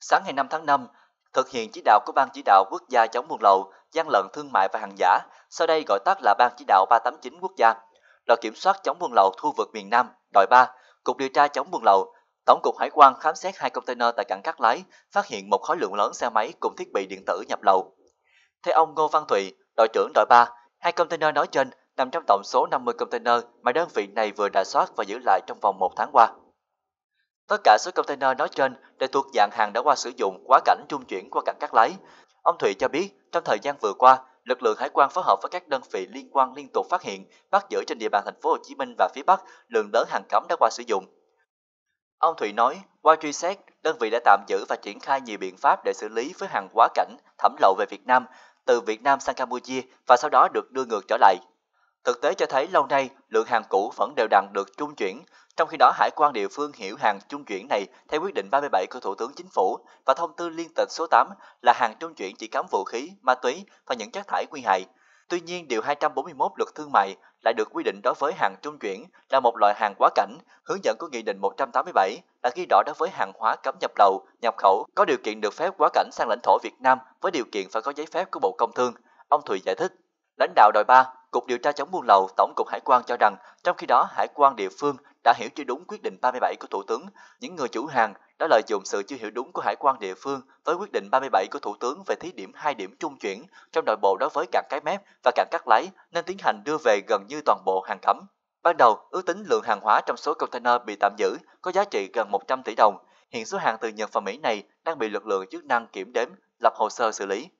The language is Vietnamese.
Sáng ngày 5 tháng 5, thực hiện chỉ đạo của Ban chỉ đạo quốc gia chống buôn lậu, gian lận thương mại và hàng giả, sau đây gọi tắt là Ban chỉ đạo 389 quốc gia, đội kiểm soát chống buôn lậu khu vực miền Nam, đội 3, cục điều tra chống buôn lậu, Tổng cục Hải quan khám xét hai container tại cảng Cát Lái, phát hiện một khối lượng lớn xe máy cùng thiết bị điện tử nhập lậu. Theo ông Ngô Văn Thụy, đội trưởng đội 3, hai container nói trên nằm trong tổng số 50 container mà đơn vị này vừa đà soát và giữ lại trong vòng một tháng qua. Tất cả số container nói trên đều thuộc dạng hàng đã qua sử dụng quá cảnh trung chuyển qua cảng Cát Lái. Ông Thụy cho biết, trong thời gian vừa qua, lực lượng hải quan phối hợp với các đơn vị liên quan liên tục phát hiện, bắt giữ trên địa bàn thành phố Hồ Chí Minh và phía Bắc lượng lớn hàng cấm đã qua sử dụng. Ông Thụy nói, qua truy xét, đơn vị đã tạm giữ và triển khai nhiều biện pháp để xử lý với hàng quá cảnh thẩm lậu về Việt Nam, từ Việt Nam sang Campuchia và sau đó được đưa ngược trở lại. Thực tế cho thấy lâu nay, lượng hàng cũ vẫn đều đặn được trung chuyển, trong khi đó hải quan địa phương hiểu hàng trung chuyển này theo quyết định 37 của Thủ tướng Chính phủ và thông tư liên tịch số 8 là hàng trung chuyển chỉ cấm vũ khí, ma túy và những chất thải nguy hại. Tuy nhiên, điều 241 luật thương mại lại được quy định đối với hàng trung chuyển là một loại hàng quá cảnh. Hướng dẫn của Nghị định 187 đã ghi rõ đối với hàng hóa cấm nhập lậu, nhập khẩu có điều kiện được phép quá cảnh sang lãnh thổ Việt Nam với điều kiện phải có giấy phép của Bộ Công Thương. Ông Thùy giải thích. Lãnh đạo đội 3 Cục điều tra chống buôn lậu Tổng cục Hải quan cho rằng, trong khi đó hải quan địa phương đã hiểu chưa đúng quyết định 37 của Thủ tướng, những người chủ hàng đã lợi dụng sự chưa hiểu đúng của hải quan địa phương với quyết định 37 của Thủ tướng về thí điểm hai điểm trung chuyển trong nội bộ đối với cảng Cái Mép và cảng cắt Lái nên tiến hành đưa về gần như toàn bộ hàng cấm. Ban đầu, ước tính lượng hàng hóa trong số container bị tạm giữ có giá trị gần 100 tỷ đồng. Hiện số hàng từ Nhật và Mỹ này đang bị lực lượng chức năng kiểm đếm, lập hồ sơ xử lý.